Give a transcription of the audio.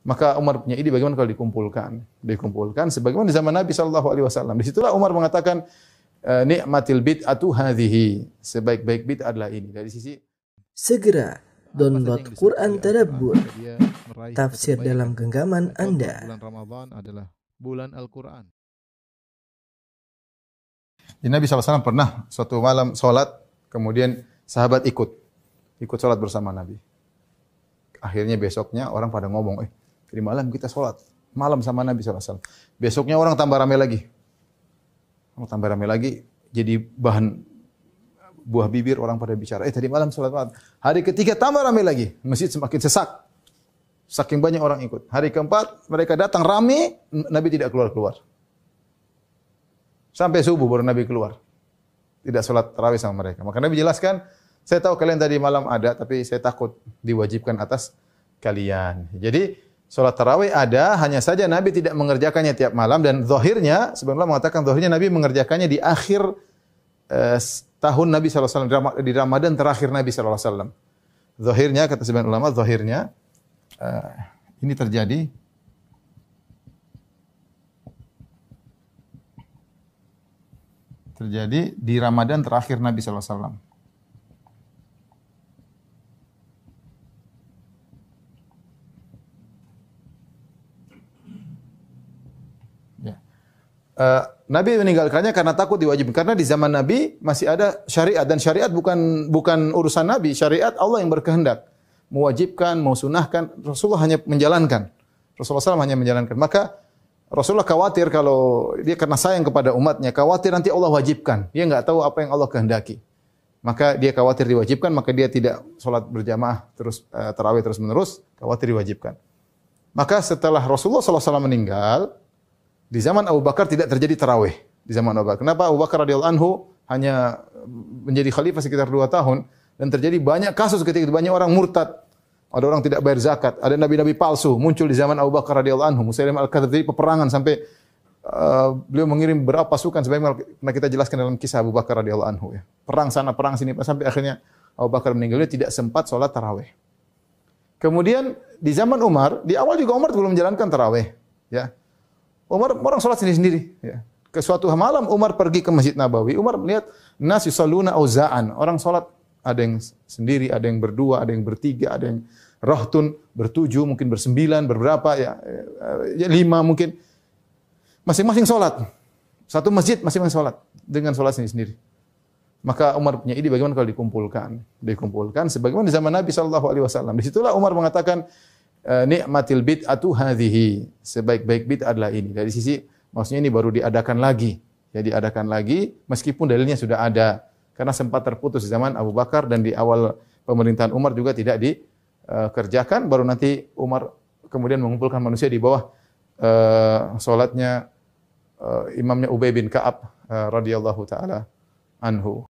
Maka Umar punya ide bagaimana kalau dikumpulkan. Dikumpulkan sebagaimana di zaman Nabi Shallallahu alaihi wasallam. Disitulah Umar mengatakan e, nikmatil bid'atu hadhihi. Sebaik-baik bid'ah adalah ini. Dari sisi segera download Quran Tadabbur tafsir dalam genggaman Anda. Bulan Ramadan adalah bulan Al-Qur'an. Jadi Nabi SAW pernah suatu malam sholat, kemudian sahabat ikut. Ikut sholat bersama Nabi. Akhirnya besoknya orang pada ngomong, eh Tadi malam kita sholat. Malam sama Nabi SAW. Besoknya orang tambah ramai lagi. Orang tambah ramai lagi. Jadi bahan buah bibir orang pada bicara. Eh tadi malam sholat malam. Hari ketiga tambah ramai lagi. Masjid semakin sesak. Saking banyak orang ikut. Hari keempat mereka datang ramai. Nabi tidak keluar-keluar. Sampai subuh baru Nabi keluar. Tidak sholat terawih sama mereka. Maka Nabi jelaskan, saya tahu kalian tadi malam ada, tapi saya takut diwajibkan atas kalian. Jadi Salat tarawih ada, hanya saja Nabi tidak mengerjakannya tiap malam dan zahirnya sebenarnya mengatakan zahirnya Nabi mengerjakannya di akhir eh, tahun Nabi SAW di Ramadan terakhir Nabi SAW. Zahirnya kata sebagian ulama zahirnya eh, ini terjadi terjadi di Ramadan terakhir Nabi SAW. Eh, Nabi meninggalkannya karena takut diwajibkan. Karena di zaman Nabi masih ada syariat dan syariat bukan bukan urusan Nabi. Syariat Allah yang berkehendak mewajibkan, sunahkan Rasulullah hanya menjalankan. Rasulullah SAW hanya menjalankan. Maka Rasulullah khawatir kalau dia karena sayang kepada umatnya, khawatir nanti Allah wajibkan. Dia nggak tahu apa yang Allah kehendaki. Maka dia khawatir diwajibkan, maka dia tidak sholat berjamaah terus uh, eh, terus menerus, khawatir diwajibkan. Maka setelah Rasulullah SAW meninggal, di zaman Abu Bakar tidak terjadi terawih Di zaman Abu Bakar. Kenapa Abu Bakar radhiyallahu anhu hanya menjadi khalifah sekitar dua tahun dan terjadi banyak kasus ketika itu banyak orang murtad. Ada orang tidak bayar zakat, ada nabi-nabi palsu muncul di zaman Abu Bakar radhiyallahu anhu, Musailim al-Kadzdzab peperangan sampai uh, beliau mengirim berapa pasukan sebagaimana pernah kita jelaskan dalam kisah Abu Bakar radhiyallahu anhu ya. Perang sana, perang sini sampai akhirnya Abu Bakar meninggal dia tidak sempat sholat tarawih. Kemudian di zaman Umar, di awal juga Umar belum menjalankan tarawih. Ya. Umar orang sholat sendiri-sendiri. Ya. Ke suatu malam Umar pergi ke Masjid Nabawi. Umar melihat nasi saluna auzaan. Orang sholat ada yang sendiri, ada yang berdua, ada yang bertiga, ada yang tun bertujuh, mungkin bersembilan, berberapa ya, ya lima mungkin. Masing-masing sholat. Satu masjid masing-masing sholat dengan sholat sendiri-sendiri. Maka Umar punya ide bagaimana kalau dikumpulkan. Dikumpulkan sebagaimana di zaman Nabi Shallallahu alaihi wasallam. Disitulah Umar mengatakan Eh, nikmatil bid'atu hadhihi. Sebaik-baik bid'ah adalah ini. Dari sisi maksudnya ini baru diadakan lagi. Ya adakan lagi meskipun dalilnya sudah ada karena sempat terputus di zaman Abu Bakar dan di awal pemerintahan Umar juga tidak dikerjakan eh, baru nanti Umar kemudian mengumpulkan manusia di bawah uh, eh, salatnya uh, imamnya Ubay bin Ka'ab uh, radhiyallahu taala anhu.